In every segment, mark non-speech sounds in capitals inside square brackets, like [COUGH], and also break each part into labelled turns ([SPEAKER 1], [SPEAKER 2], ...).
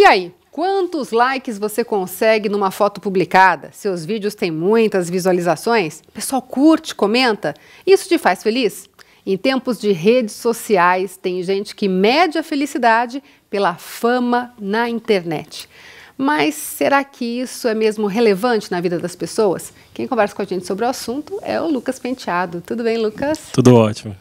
[SPEAKER 1] E aí, Quantos likes você consegue numa foto publicada? Seus vídeos têm muitas visualizações? O pessoal curte, comenta? Isso te faz feliz? Em tempos de redes sociais, tem gente que mede a felicidade pela fama na internet. Mas será que isso é mesmo relevante na vida das pessoas? Quem conversa com a gente sobre o assunto é o Lucas Penteado. Tudo bem, Lucas?
[SPEAKER 2] Tudo ótimo.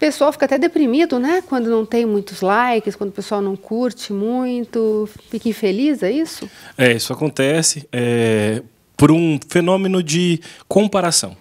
[SPEAKER 1] O pessoal fica até deprimido, né? Quando não tem muitos likes, quando o pessoal não curte muito, fica infeliz, é isso?
[SPEAKER 2] É, isso acontece é, por um fenômeno de comparação.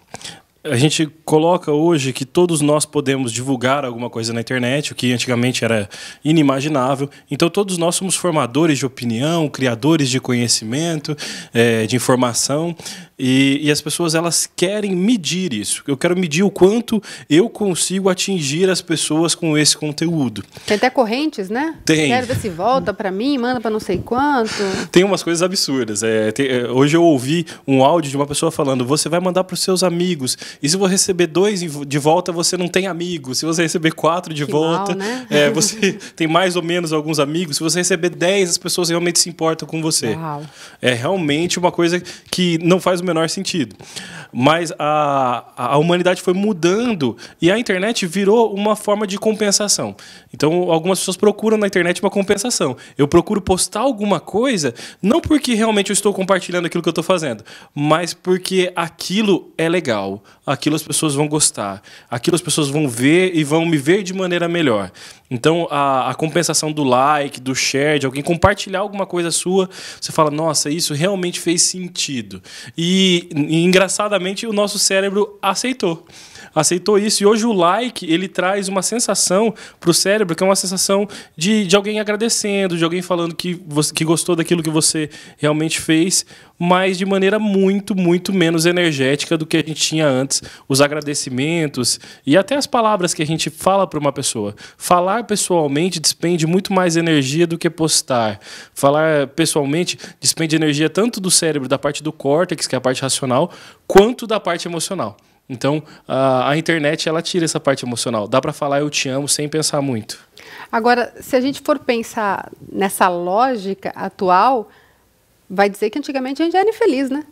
[SPEAKER 2] A gente coloca hoje que todos nós podemos divulgar alguma coisa na internet, o que antigamente era inimaginável. Então, todos nós somos formadores de opinião, criadores de conhecimento, é, de informação. E, e, as pessoas elas querem medir isso. Eu quero medir o quanto eu consigo atingir as pessoas com esse conteúdo.
[SPEAKER 1] Tem até correntes, né? Tem. Quero ver se volta para mim, manda para não sei quanto.
[SPEAKER 2] Tem umas coisas absurdas. É, tem, é, hoje eu ouvi um áudio de uma pessoa falando: você vai mandar para os seus amigos. E se você receber dois de volta, você não tem amigos Se você receber quatro de que volta, mal, né? [LAUGHS] é, você tem mais ou menos alguns amigos. Se você receber dez, as pessoas realmente se importam com você. Uau. É realmente uma coisa que não faz o menor sentido mas a, a humanidade foi mudando e a internet virou uma forma de compensação. Então, algumas pessoas procuram na internet uma compensação. Eu procuro postar alguma coisa, não porque realmente eu estou compartilhando aquilo que eu estou fazendo, mas porque aquilo é legal, aquilo as pessoas vão gostar, aquilo as pessoas vão ver e vão me ver de maneira melhor. Então, a, a compensação do like, do share, de alguém compartilhar alguma coisa sua, você fala, nossa, isso realmente fez sentido. E, e engraçadamente, o nosso cérebro aceitou aceitou isso. E hoje o like, ele traz uma sensação para o cérebro, que é uma sensação de, de alguém agradecendo, de alguém falando que, você, que gostou daquilo que você realmente fez, mas de maneira muito, muito menos energética do que a gente tinha antes. Os agradecimentos e até as palavras que a gente fala para uma pessoa. Falar pessoalmente despende muito mais energia do que postar. Falar pessoalmente despende energia tanto do cérebro, da parte do córtex, que é a parte racional, quanto da parte emocional. Então, a, a internet ela tira essa parte emocional. Dá para falar eu te amo sem pensar muito.
[SPEAKER 1] Agora, se a gente for pensar nessa lógica atual, vai dizer que antigamente a gente era infeliz, né?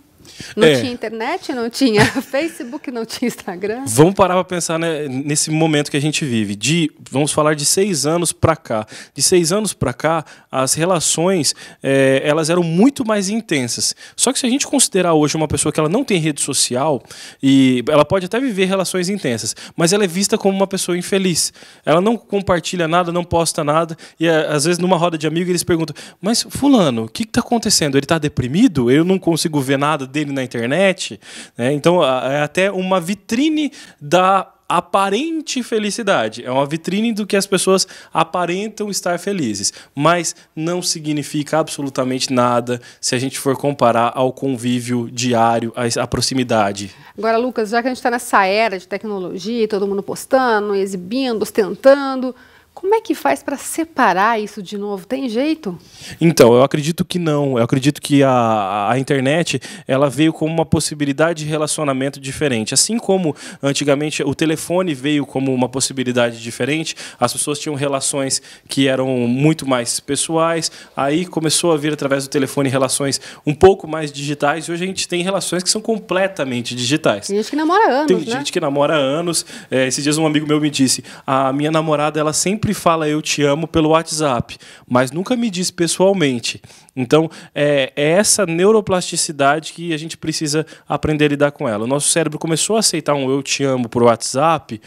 [SPEAKER 1] Não é. tinha internet, não tinha [LAUGHS] Facebook, não tinha Instagram. Vamos
[SPEAKER 2] parar para pensar né, nesse momento que a gente vive. De, vamos falar de seis anos para cá. De seis anos para cá, as relações é, elas eram muito mais intensas. Só que se a gente considerar hoje uma pessoa que ela não tem rede social e ela pode até viver relações intensas, mas ela é vista como uma pessoa infeliz. Ela não compartilha nada, não posta nada e é, às vezes numa roda de amigos eles perguntam: mas fulano, o que está acontecendo? Ele está deprimido? Eu não consigo ver nada dele na internet. Né? Então é até uma vitrine da aparente felicidade. É uma vitrine do que as pessoas aparentam estar felizes, mas não significa absolutamente nada se a gente for comparar ao convívio diário, à proximidade.
[SPEAKER 1] Agora, Lucas, já que a gente está nessa era de tecnologia, todo mundo postando, exibindo, ostentando, como é que faz para separar isso de novo? Tem jeito?
[SPEAKER 2] Então, eu acredito que não. Eu acredito que a, a internet ela veio como uma possibilidade de relacionamento diferente. Assim como antigamente o telefone veio como uma possibilidade diferente, as pessoas tinham relações que eram muito mais pessoais. Aí começou a vir através do telefone relações um pouco mais digitais. E hoje a gente tem relações que são completamente digitais. Tem gente que
[SPEAKER 1] namora anos. Tem né? gente que
[SPEAKER 2] namora anos. É, esses dias um amigo meu me disse: a minha namorada ela sempre sempre fala eu te amo pelo WhatsApp, mas nunca me diz pessoalmente. Então, é, é, essa neuroplasticidade que a gente precisa aprender a lidar com ela. O nosso cérebro começou a aceitar um eu te amo por WhatsApp.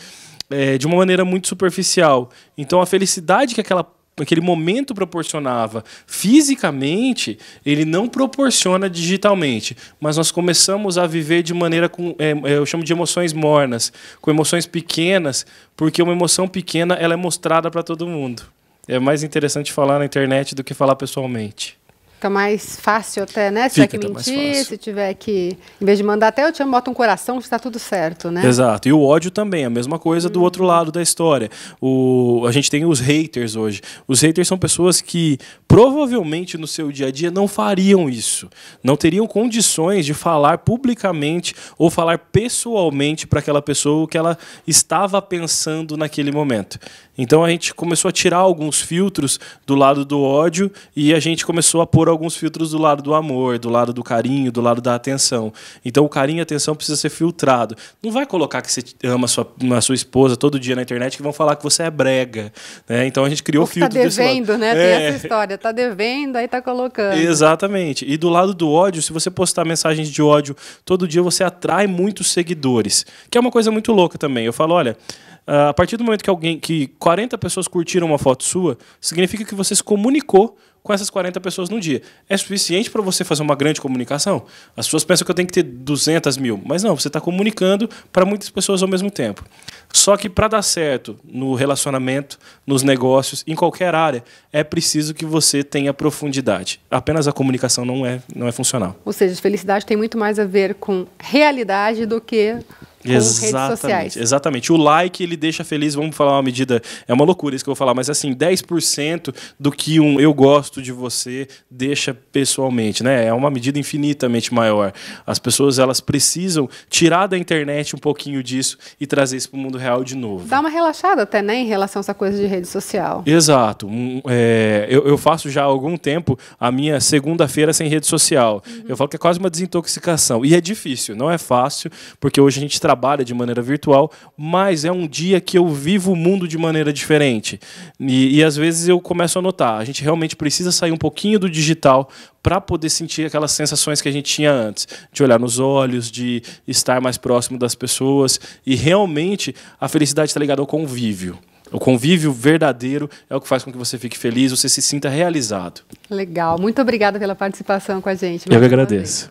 [SPEAKER 2] É, de uma maneira muito superficial. Então, a felicidade que aquela aquele momento proporcionava fisicamente, ele não proporciona digitalmente. Mas nós começamos a viver de maneira com, é, é eu chamo de emoções mornas, com emoções pequenas, porque uma emoção pequena ela é mostrada para todo mundo. É mais interessante falar na internet do que falar pessoalmente.
[SPEAKER 1] Fica mais fácil até, né? Se tiver que tá mentir, se tiver que. Em vez de mandar até eu te amo, bota um coração, está tudo certo, né?
[SPEAKER 2] Exato. E o ódio também, a mesma coisa hum. do outro uhum. lado da história. O... A gente tem os haters hoje. Os haters são pessoas que provavelmente no seu dia a dia não fariam isso. Não teriam condições de falar publicamente ou falar pessoalmente para aquela pessoa o que ela estava pensando naquele momento. Então a gente começou a tirar alguns filtros do lado do ódio e a gente começou a pôr alguns filtros do lado do amor, do lado do carinho, do lado da atenção. Então o carinho e a atenção precisa ser filtrado. Não vai colocar que você ama a sua, a sua esposa todo dia na internet que vão falar que você é brega. Né? Então a gente criou Ou tá filtro tá devendo, né? É. Tem essa história.
[SPEAKER 1] Tá devendo, aí tá colocando.
[SPEAKER 2] Exatamente. E do lado do ódio, se você postar mensagens de ódio todo dia, você atrai muitos seguidores. Que é uma coisa muito louca também. Eu falo, olha, ah, a partir do momento que alguém que 40 pessoas curtiram uma foto sua, significa que você se comunicou com essas 40 pessoas no dia. É suficiente para você fazer uma grande comunicação? As pessoas pensam que eu tenho que ter 200 mil, mas não, você está comunicando para muitas pessoas ao mesmo tempo. Só que para dar certo no relacionamento, nos negócios, em qualquer área, é preciso que você tenha profundidade. Apenas a comunicação não é, não é funcional.
[SPEAKER 1] Ou seja, felicidade tem muito mais a ver com realidade do que com
[SPEAKER 2] exatamente, redes sociais. Exatamente. O like ele deixa feliz, vamos falar uma medida, é uma loucura isso que eu vou falar, mas assim, 10% do que um eu gosto de você deixa pessoalmente, né? É uma medida infinitamente maior. As pessoas elas precisam tirar da internet um pouquinho disso e trazer isso para o mundo real de novo.
[SPEAKER 1] Dá uma relaxada até, né, em relação a essa coisa de rede social.
[SPEAKER 2] Exato. é, eu, eu, faço já há algum tempo a minha segunda-feira sem rede social. Uhum. Eu falo que é quase uma desintoxicação. E é difícil, não é fácil, porque hoje a gente trabalha de maneira virtual, mas é um dia que eu vivo o mundo de maneira diferente. E, e às vezes eu começo a notar, a gente realmente precisa sair um pouquinho do digital para poder sentir aquelas sensações que a gente tinha antes, de olhar nos olhos, de estar mais próximo das pessoas. E realmente a felicidade está ligada ao convívio. O convívio verdadeiro é o que faz com que você fique feliz, você se sinta realizado.
[SPEAKER 1] Legal. Muito obrigada pela participação com a gente. Eu que agradeço.